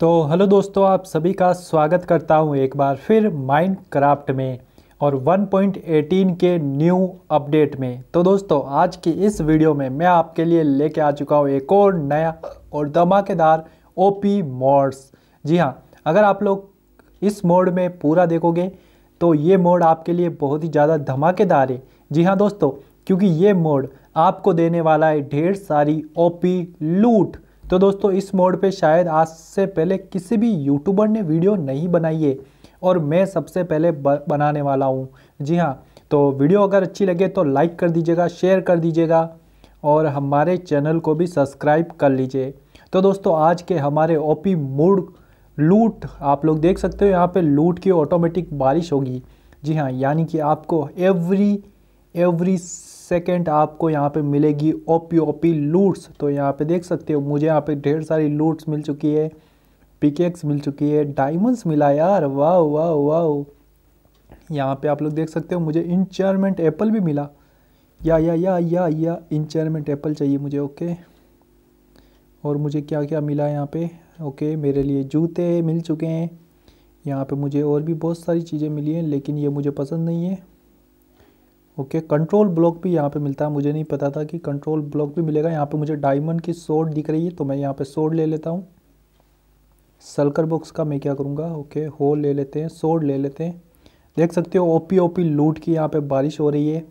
तो हेलो दोस्तों आप सभी का स्वागत करता हूं एक बार फिर माइंड क्राफ्ट में और 1.18 के न्यू अपडेट में तो दोस्तों आज की इस वीडियो में मैं आपके लिए लेके आ चुका हूं एक और नया और धमाकेदार ओपी मोड्स जी हां अगर आप लोग इस मोड में पूरा देखोगे तो ये मोड आपके लिए बहुत ही ज़्यादा धमाकेदार है जी हाँ दोस्तों क्योंकि ये मोड आपको देने वाला है ढेर सारी ओ लूट तो दोस्तों इस मोड पे शायद आज से पहले किसी भी यूट्यूबर ने वीडियो नहीं बनाई है और मैं सबसे पहले बनाने वाला हूँ जी हाँ तो वीडियो अगर अच्छी लगे तो लाइक कर दीजिएगा शेयर कर दीजिएगा और हमारे चैनल को भी सब्सक्राइब कर लीजिए तो दोस्तों आज के हमारे ओपी मूड लूट आप लोग देख सकते हो यहाँ पे लूट की ऑटोमेटिक बारिश होगी जी हाँ यानी कि आपको एवरी एवरी सेकंड आपको यहाँ पे मिलेगी ओपी ओपी लूट्स तो यहाँ पे देख सकते हो मुझे यहाँ पे ढेर सारी लूट्स मिल चुकी है पिकेक्स मिल चुकी है डायमंड्स मिला यार वाह वाह वाह यहाँ पे आप लोग देख सकते हो मुझे इंचरमेंट एप्पल भी मिला या या या या या इंचरमेंट एप्पल चाहिए मुझे ओके और मुझे क्या क्या मिला यहाँ पे ओके मेरे लिए जूते मिल चुके हैं यहाँ पे मुझे और भी बहुत सारी चीज़ें मिली हैं लेकिन ये मुझे पसंद नहीं है ओके कंट्रोल ब्लॉक भी यहाँ पे मिलता है मुझे नहीं पता था कि कंट्रोल ब्लॉक भी मिलेगा यहाँ पे मुझे डायमंड की सोड दिख रही है तो मैं यहाँ पे सोड ले लेता हूँ सल्कर बॉक्स का मैं क्या करूँगा ओके होल ले लेते हैं सोड ले लेते हैं देख सकते हो ओपी ओपी लूट की यहाँ पे बारिश हो रही है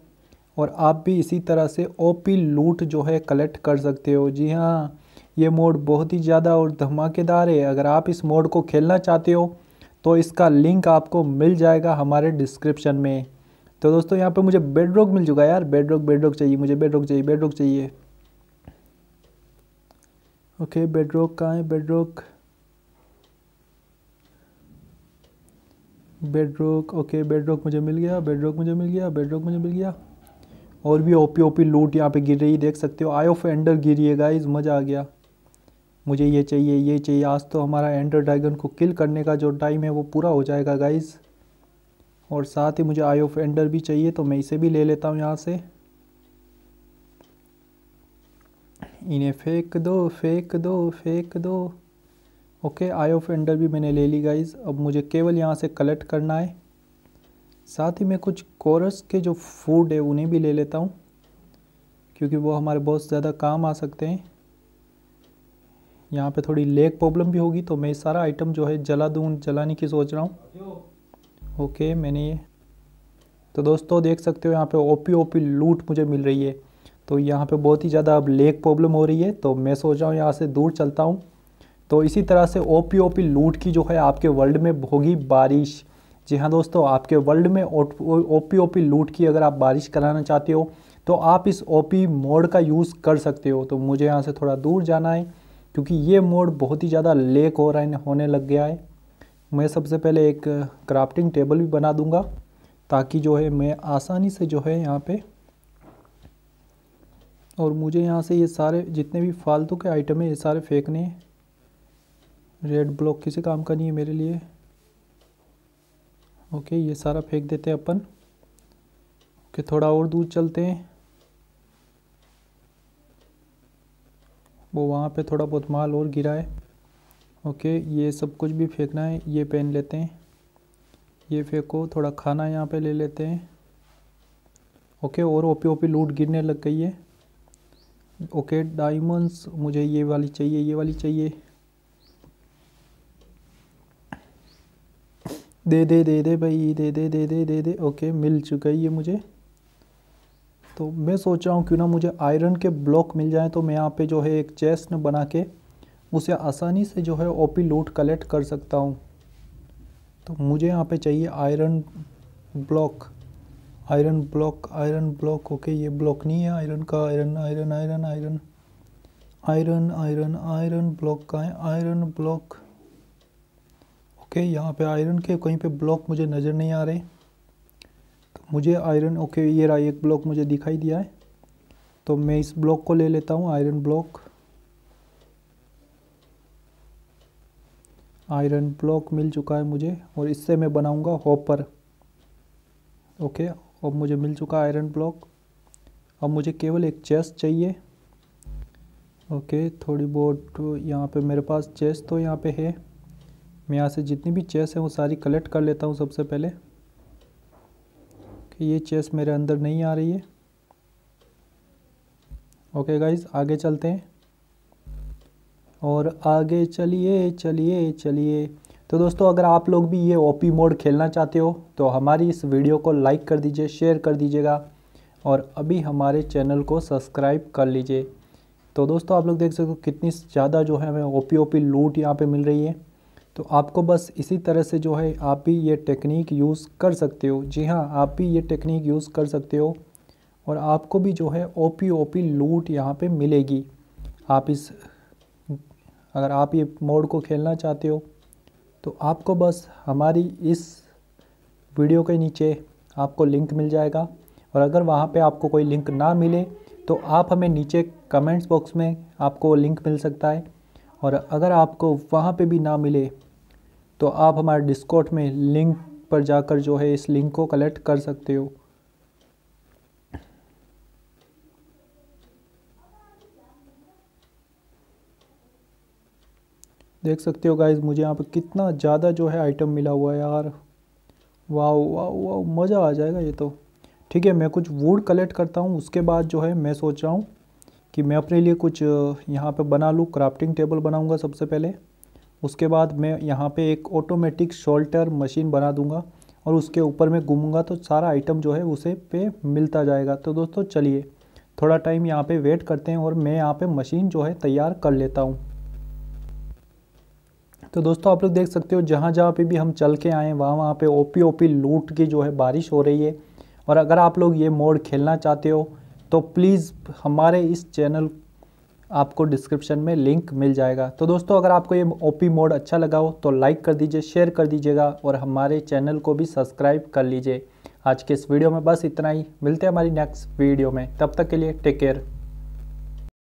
और आप भी इसी तरह से ओ लूट जो है कलेक्ट कर सकते हो जी हाँ ये मोड बहुत ही ज़्यादा और धमाकेदार है अगर आप इस मोड को खेलना चाहते हो तो इसका लिंक आपको मिल जाएगा हमारे डिस्क्रिप्शन में तो दोस्तों यहाँ पर मुझे बेड रॉक मिल चुका है यार बेड रॉक बेड रॉक चाहिए मुझे बेड रॉक चाहिए बेड रॉक चाहिए ओके बेड रॉक कहाँ है bedrock bedrock okay bed bedrock मुझे मिल गया बेड रॉक मुझे मिल गया बेड रॉक मुझे मिल गया और भी ओपी ओपी लूट यहाँ पे गिर रही देख सकते हो आई ऑफ एंडर गिरी है गाइज मज़ा आ गया मुझे ये चाहिए ये चाहिए आज तो हमारा एंडर ड्रैगन को किल करने का जो टाइम है वो पूरा हो जाएगा गाइज़ और साथ ही मुझे आई ऑफ एंडर भी चाहिए तो मैं इसे भी ले लेता हूँ यहाँ से इन्हें फेंक दो फेंक दो फेंक दो ओके आई ऑफ एंडर भी मैंने ले ली गाइज अब मुझे केवल यहाँ से कलेक्ट करना है साथ ही मैं कुछ कोरस के जो फूड है उन्हें भी ले लेता हूँ क्योंकि वो हमारे बहुत ज़्यादा काम आ सकते हैं यहाँ पे थोड़ी लेग प्रॉब्लम भी होगी तो मैं सारा आइटम जो है जला दूँ जलाने की सोच रहा हूँ ओके मैंने ये तो दोस्तों देख सकते हो यहाँ पे ओपी ओपी लूट मुझे मिल रही है तो यहाँ पे बहुत ही ज़्यादा अब लेक प्रॉब्लम हो रही है तो मैं सोच रहा हूँ यहाँ से दूर चलता हूँ तो इसी तरह से ओपी ओपी लूट की जो है आपके वर्ल्ड में होगी बारिश जी हाँ दोस्तों आपके वर्ल्ड में ओपी ओपी लूट की अगर आप बारिश कराना चाहते हो तो आप इस ओपी मोड का यूज़ कर सकते हो तो मुझे यहाँ से थोड़ा दूर जाना है क्योंकि ये मोड बहुत ही ज़्यादा लेक हो रहा है होने लग गया है मैं सबसे पहले एक क्राफ्टिंग टेबल भी बना दूंगा ताकि जो है मैं आसानी से जो है यहाँ पे और मुझे यहाँ से ये सारे जितने भी फालतू के आइटम हैं ये सारे फेंकने रेड ब्लॉक किसी काम का नहीं है मेरे लिए ओके ये सारा फेंक देते हैं अपन ओके थोड़ा और दूर चलते हैं वो वहाँ पे थोड़ा बहुत माल और गिरा है ओके ये सब कुछ भी फेंकना है ये पेन लेते हैं ये फेंको थोड़ा खाना यहाँ पे ले लेते हैं ओके और ओपी ओपी लूट गिरने लग गई है ओके डायमंड्स मुझे ये वाली चाहिए ये वाली चाहिए दे दे दे दे भाई दे दे दे दे दे दे ओके मिल चुका है ये मुझे तो मैं सोच रहा हूँ क्यों ना मुझे आयरन के ब्लॉक मिल जाए तो मैं यहाँ पे जो है एक चेस्ट बना के उसे आसानी से जो है ओ पी लूट कलेक्ट कर सकता हूँ तो मुझे यहाँ पे चाहिए iron block iron block iron block okay ये ब्लॉक नहीं है आयरन का iron iron iron iron iron iron iron block का है आयरन ब्लॉक ओके यहाँ पे आयरन के कहीं पे ब्लॉक मुझे नज़र नहीं आ रहे तो मुझे आयरन ओके ये रहा एक ब्लॉक मुझे दिखाई दिया है तो मैं इस ब्लॉक को ले लेता हूँ आयरन ब्लॉक आयरन ब्लॉक मिल चुका है मुझे और इससे मैं बनाऊंगा हॉपर ओके अब मुझे मिल चुका आयरन ब्लॉक अब मुझे केवल एक चेस्ट चाहिए ओके थोड़ी बहुत तो यहाँ पे मेरे पास चेस्ट तो यहाँ पे है मैं यहाँ से जितनी भी चेस हैं वो सारी कलेक्ट कर लेता हूँ सबसे पहले कि ये चेस मेरे अंदर नहीं आ रही है ओके गाइज आगे चलते हैं और आगे चलिए चलिए चलिए तो दोस्तों अगर आप लोग भी ये ओपी मोड खेलना चाहते हो तो हमारी इस वीडियो को लाइक कर दीजिए शेयर कर दीजिएगा और अभी हमारे चैनल को सब्सक्राइब कर लीजिए तो दोस्तों आप लोग देख सकते हो कितनी ज़्यादा जो है हमें ओ पी ओ पी लूट यहाँ पे मिल रही है तो आपको बस इसी तरह से जो है आप भी ये टेक्निक यूज़ कर सकते हो जी हाँ आप भी ये टेक्निक यूज़ कर सकते हो और आपको भी जो है ओ पी ओ पी लूट यहाँ पर मिलेगी आप इस अगर आप ये मोड को खेलना चाहते हो तो आपको बस हमारी इस वीडियो के नीचे आपको लिंक मिल जाएगा और अगर वहाँ पे आपको कोई लिंक ना मिले तो आप हमें नीचे कमेंट्स बॉक्स में आपको लिंक मिल सकता है और अगर आपको वहाँ पे भी ना मिले तो आप हमारे डिस्कॉट में लिंक पर जाकर जो है इस लिंक को कलेक्ट कर सकते हो देख सकते हो गाइज मुझे यहाँ पर कितना ज़्यादा जो है आइटम मिला हुआ है यार वाह वाह वाह मज़ा आ जाएगा ये तो ठीक है मैं कुछ वुड कलेक्ट करता हूँ उसके बाद जो है मैं सोच रहा हूँ कि मैं अपने लिए कुछ यहाँ पे बना लूँ क्राफ्टिंग टेबल बनाऊँगा सबसे पहले उसके बाद मैं यहाँ पे एक ऑटोमेटिक शोल्टर मशीन बना दूँगा और उसके ऊपर मैं घूमूँगा तो सारा आइटम जो है उसे पे मिलता जाएगा तो दोस्तों चलिए थोड़ा टाइम यहाँ पर वेट करते हैं और मैं यहाँ पर मशीन जो है तैयार कर लेता हूँ तो दोस्तों आप लोग देख सकते हो जहाँ जहाँ पे भी हम चल के आए वहाँ वहाँ पे ओपी ओपी लूट की जो है बारिश हो रही है और अगर आप लोग ये मोड खेलना चाहते हो तो प्लीज़ हमारे इस चैनल आपको डिस्क्रिप्शन में लिंक मिल जाएगा तो दोस्तों अगर आपको ये ओपी मोड अच्छा लगा हो तो लाइक कर दीजिए शेयर कर दीजिएगा और हमारे चैनल को भी सब्सक्राइब कर लीजिए आज के इस वीडियो में बस इतना ही मिलते हैं हमारी नेक्स्ट वीडियो में तब तक के लिए टेक केयर